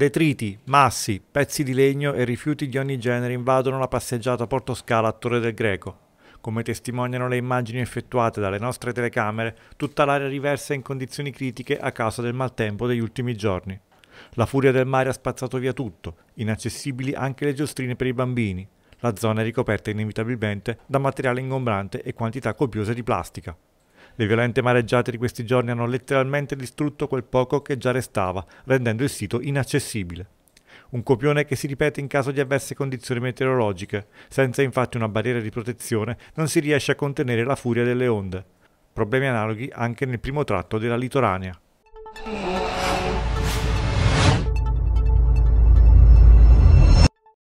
Detriti, massi, pezzi di legno e rifiuti di ogni genere invadono la passeggiata Porto Scala a Torre del Greco. Come testimoniano le immagini effettuate dalle nostre telecamere, tutta l'area riversa in condizioni critiche a causa del maltempo degli ultimi giorni. La furia del mare ha spazzato via tutto, inaccessibili anche le giostrine per i bambini. La zona è ricoperta inevitabilmente da materiale ingombrante e quantità copiose di plastica. Le violente mareggiate di questi giorni hanno letteralmente distrutto quel poco che già restava, rendendo il sito inaccessibile. Un copione che si ripete in caso di avverse condizioni meteorologiche. Senza infatti una barriera di protezione non si riesce a contenere la furia delle onde. Problemi analoghi anche nel primo tratto della litoranea.